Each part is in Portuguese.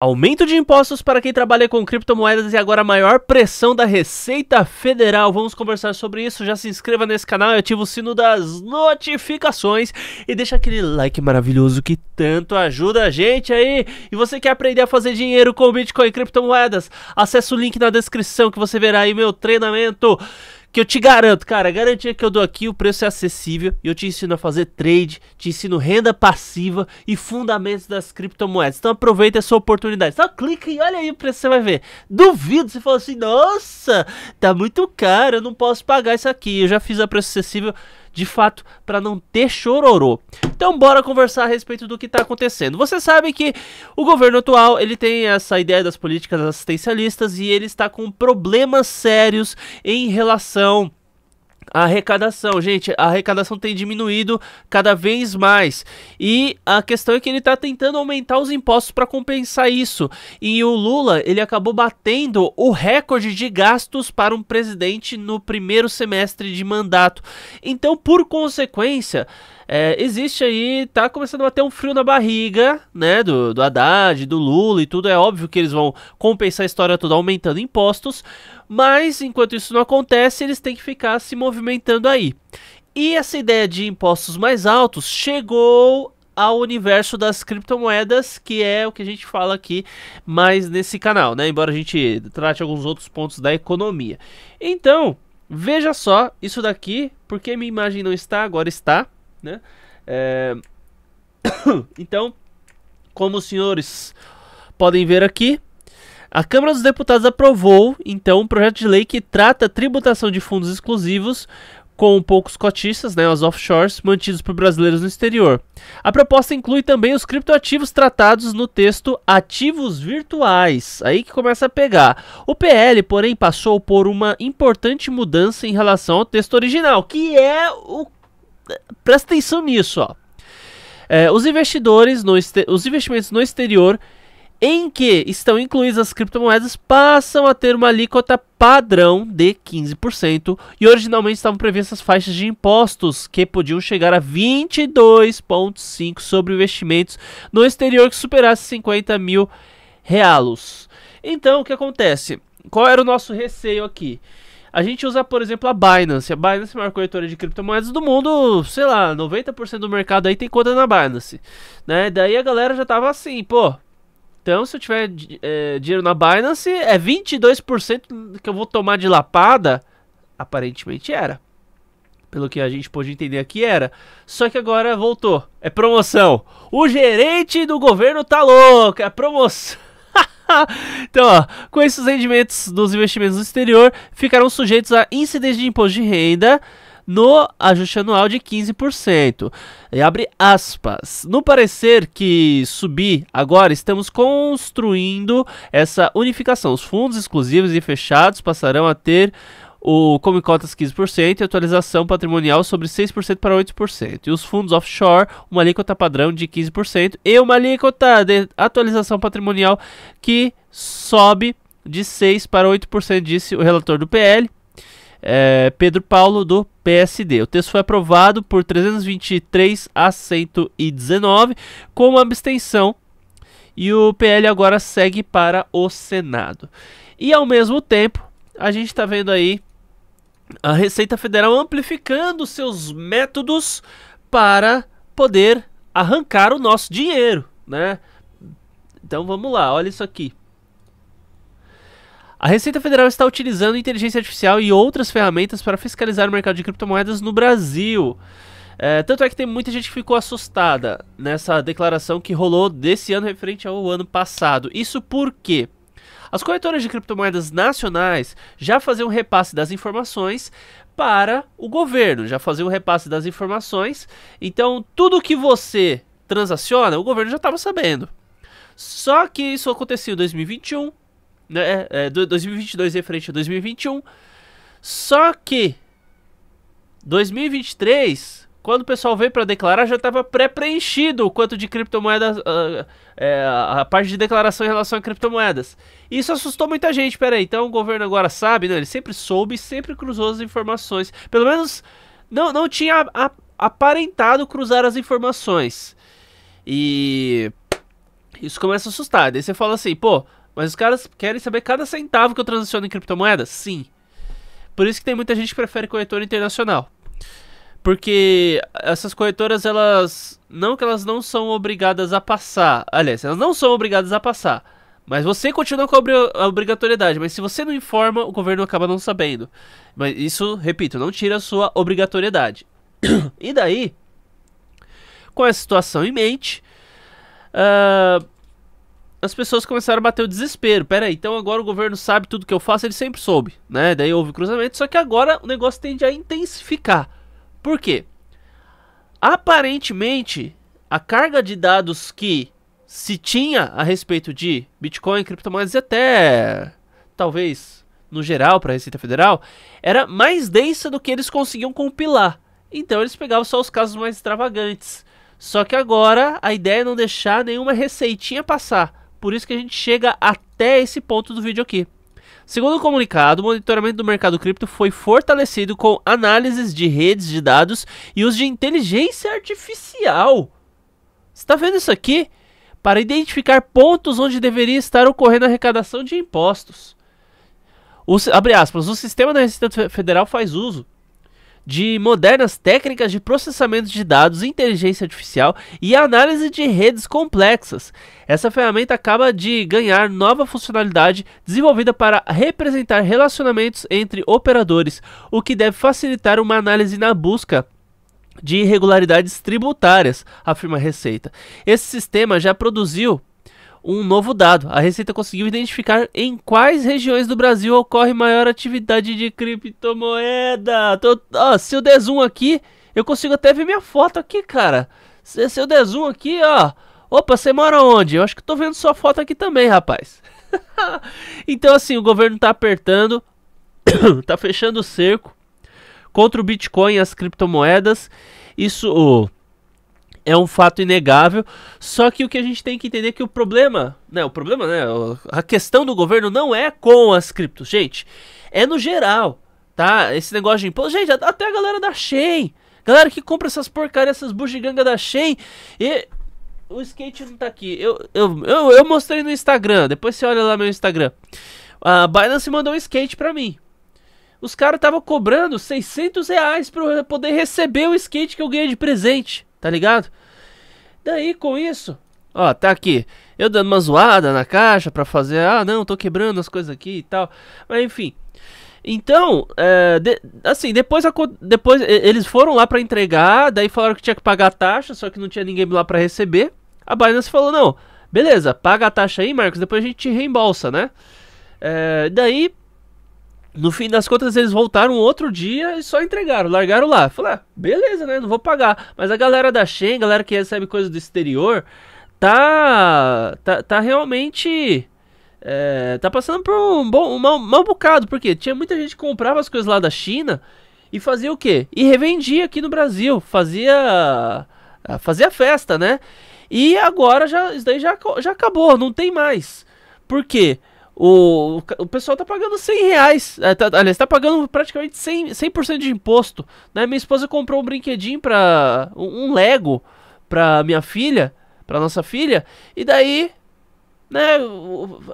Aumento de impostos para quem trabalha com criptomoedas e agora maior pressão da Receita Federal. Vamos conversar sobre isso. Já se inscreva nesse canal e ativa o sino das notificações e deixa aquele like maravilhoso que tanto ajuda a gente aí. E você quer aprender a fazer dinheiro com Bitcoin e criptomoedas? Acesse o link na descrição que você verá aí meu treinamento que eu te garanto, cara, a garantia que eu dou aqui, o preço é acessível e eu te ensino a fazer trade, te ensino renda passiva e fundamentos das criptomoedas. Então aproveita essa oportunidade. só clica e olha aí o preço, você vai ver. Duvido se falar assim, nossa, tá muito caro, eu não posso pagar isso aqui. Eu já fiz a preço acessível de fato para não ter chororô. Então bora conversar a respeito do que está acontecendo. Você sabe que o governo atual ele tem essa ideia das políticas assistencialistas e ele está com problemas sérios em relação arrecadação. A arrecadação, gente, a arrecadação tem diminuído cada vez mais. E a questão é que ele está tentando aumentar os impostos para compensar isso. E o Lula, ele acabou batendo o recorde de gastos para um presidente no primeiro semestre de mandato. Então, por consequência, é, existe aí, tá começando a ter um frio na barriga, né? Do, do Haddad, do Lula e tudo. É óbvio que eles vão compensar a história toda aumentando impostos. Mas enquanto isso não acontece, eles têm que ficar se movimentando aí. E essa ideia de impostos mais altos chegou ao universo das criptomoedas, que é o que a gente fala aqui mais nesse canal, né? Embora a gente trate alguns outros pontos da economia. Então, veja só isso daqui, porque minha imagem não está, agora está. Né? É... então, como os senhores podem ver aqui, a Câmara dos Deputados aprovou, então, um projeto de lei que trata a tributação de fundos exclusivos com poucos cotistas, né, os offshores, mantidos por brasileiros no exterior. A proposta inclui também os criptoativos tratados no texto ativos virtuais, aí que começa a pegar. O PL, porém, passou por uma importante mudança em relação ao texto original, que é o presta atenção nisso, ó. É, os investidores, no os investimentos no exterior em que estão incluídas as criptomoedas passam a ter uma alíquota padrão de 15% e originalmente estavam previstas faixas de impostos que podiam chegar a 22,5% sobre investimentos no exterior que superasse 50 mil realos. Então, o que acontece? Qual era o nosso receio aqui? A gente usa, por exemplo, a Binance. A Binance é a maior corretora de criptomoedas do mundo, sei lá, 90% do mercado aí tem conta na Binance. Né? Daí a galera já tava assim, pô. Então, se eu tiver é, dinheiro na Binance, é 22% que eu vou tomar de lapada. Aparentemente era. Pelo que a gente pôde entender aqui era. Só que agora voltou. É promoção. O gerente do governo tá louco. É promoção. então, ó, com esses rendimentos dos investimentos no exterior, ficarão sujeitos a incidência de imposto de renda no ajuste anual de 15%. E abre aspas. No parecer que subir agora, estamos construindo essa unificação. Os fundos exclusivos e fechados passarão a ter o Comic Cotas tá 15% e atualização patrimonial sobre 6% para 8%. E os fundos offshore, uma alíquota padrão de 15% e uma alíquota de atualização patrimonial que sobe de 6% para 8%, disse o relator do PL. É, Pedro Paulo do PSD. O texto foi aprovado por 323 a 119 com uma abstenção e o PL agora segue para o Senado. E ao mesmo tempo, a gente está vendo aí a Receita Federal amplificando seus métodos para poder arrancar o nosso dinheiro, né? Então vamos lá, olha isso aqui. A Receita Federal está utilizando inteligência artificial e outras ferramentas para fiscalizar o mercado de criptomoedas no Brasil. É, tanto é que tem muita gente que ficou assustada nessa declaração que rolou desse ano referente ao ano passado. Isso por quê? As corretoras de criptomoedas nacionais já faziam repasse das informações para o governo, já faziam o repasse das informações. Então, tudo que você transaciona, o governo já estava sabendo. Só que isso aconteceu em 2021, né? É, 2022 referente a 2021. Só que 2023 quando o pessoal veio para declarar, já estava pré-preenchido o quanto de criptomoedas, uh, é, a parte de declaração em relação a criptomoedas. Isso assustou muita gente. Pera aí, então o governo agora sabe, né? Ele sempre soube, sempre cruzou as informações. Pelo menos não, não tinha a, aparentado cruzar as informações. E isso começa a assustar. Daí você fala assim, pô, mas os caras querem saber cada centavo que eu transaciono em criptomoedas? Sim. Por isso que tem muita gente que prefere corretora internacional porque essas corretoras elas não que elas não são obrigadas a passar, aliás, elas não são obrigadas a passar, mas você continua com a obrigatoriedade, mas se você não informa, o governo acaba não sabendo. Mas isso, repito, não tira a sua obrigatoriedade. e daí, com essa situação em mente, uh, as pessoas começaram a bater o desespero. Pera aí, então agora o governo sabe tudo que eu faço, ele sempre soube, né? Daí houve cruzamento, só que agora o negócio tende a intensificar. Por quê? Aparentemente, a carga de dados que se tinha a respeito de Bitcoin, criptomoedas e até talvez no geral para a Receita Federal era mais densa do que eles conseguiam compilar. Então eles pegavam só os casos mais extravagantes. Só que agora a ideia é não deixar nenhuma receitinha passar. Por isso que a gente chega até esse ponto do vídeo aqui. Segundo o comunicado, o monitoramento do mercado cripto foi fortalecido com análises de redes de dados e os de inteligência artificial. Está vendo isso aqui? Para identificar pontos onde deveria estar ocorrendo a arrecadação de impostos. O, abre aspas, o sistema da Receita Federal faz uso de modernas técnicas de processamento de dados, inteligência artificial e análise de redes complexas. Essa ferramenta acaba de ganhar nova funcionalidade desenvolvida para representar relacionamentos entre operadores, o que deve facilitar uma análise na busca de irregularidades tributárias, afirma a Receita. Esse sistema já produziu um novo dado. A Receita conseguiu identificar em quais regiões do Brasil ocorre maior atividade de criptomoeda. Tô, ó, se eu der zoom aqui, eu consigo até ver minha foto aqui, cara. Se, se eu der zoom aqui, ó. Opa, você mora onde? Eu acho que tô vendo sua foto aqui também, rapaz. então, assim, o governo tá apertando, tá fechando o cerco contra o Bitcoin e as criptomoedas. Isso. Oh, é um fato inegável. Só que o que a gente tem que entender é que o problema, né, o problema, né, a questão do governo não é com as criptos, gente. É no geral, tá? Esse negócio de imposto, gente, até a galera da Shein, galera que compra essas porcarias, essas bugigangas da Shein, e o skate não tá aqui. Eu, eu, eu, eu mostrei no Instagram, depois você olha lá meu Instagram. A Binance mandou um skate para mim. Os caras estavam cobrando 600 reais pra eu poder receber o skate que eu ganhei de presente. Tá ligado? Daí com isso, ó, tá aqui. Eu dando uma zoada na caixa pra fazer, ah, não, tô quebrando as coisas aqui e tal. Mas enfim. Então, é, de, assim, depois, a, depois eles foram lá para entregar, daí falaram que tinha que pagar a taxa, só que não tinha ninguém lá para receber. A Binance falou: não, beleza, paga a taxa aí, Marcos, depois a gente te reembolsa, né? É, daí no fim das contas, eles voltaram outro dia e só entregaram, largaram lá. Falei, ah, beleza, né? Não vou pagar. Mas a galera da Shen, galera que recebe coisa do exterior, tá. tá, tá realmente. É, tá passando por um bom um mau, bocado, porque tinha muita gente que comprava as coisas lá da China e fazia o quê? E revendia aqui no Brasil, fazia. É, fazia festa, né? E agora já, isso daí já, já acabou, não tem mais. Por quê? Porque o, o pessoal tá pagando 100 reais. É, tá, aliás, tá pagando praticamente 100%, 100 de imposto. Né? Minha esposa comprou um brinquedinho pra. um Lego pra minha filha, pra nossa filha, e daí. Né,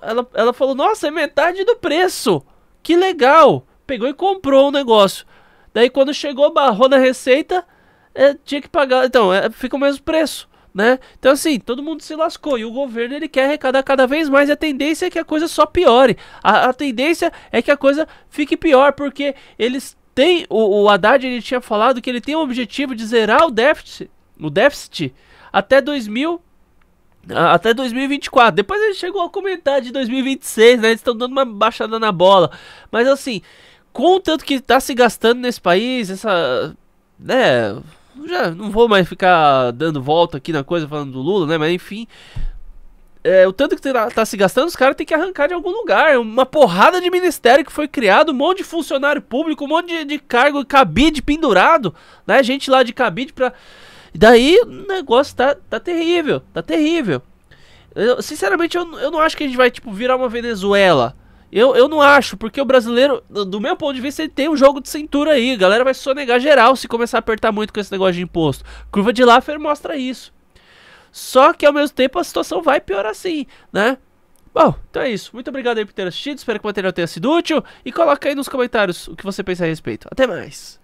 ela, ela falou: Nossa, é metade do preço. Que legal! Pegou e comprou o um negócio. Daí quando chegou, barrou na receita, é, tinha que pagar. Então, é, fica o mesmo preço né? Então assim, todo mundo se lascou e o governo ele quer arrecadar cada vez mais e a tendência é que a coisa só piore. A, a tendência é que a coisa fique pior porque eles têm o, o Haddad ele tinha falado que ele tem o objetivo de zerar o déficit, o déficit até 2000 até 2024. Depois ele chegou a comentar de 2026, né? Eles estão dando uma baixada na bola. Mas assim, com o tanto que está se gastando nesse país, essa né, já não vou mais ficar dando volta aqui na coisa falando do Lula, né? Mas enfim. É, o tanto que tá, tá se gastando, os caras têm que arrancar de algum lugar. É uma porrada de ministério que foi criado, um monte de funcionário público, um monte de, de cargo, cabide pendurado, né? Gente lá de cabide pra. Daí o negócio tá, tá terrível, tá terrível. Eu, sinceramente, eu, eu não acho que a gente vai, tipo, virar uma Venezuela. Eu, eu não acho, porque o brasileiro, do meu ponto de vista, ele tem um jogo de cintura aí. A galera vai sonegar geral se começar a apertar muito com esse negócio de imposto. Curva de Laffer mostra isso. Só que ao mesmo tempo a situação vai piorar sim, né? Bom, então é isso. Muito obrigado aí por ter assistido. Espero que o material tenha sido útil. E coloca aí nos comentários o que você pensa a respeito. Até mais!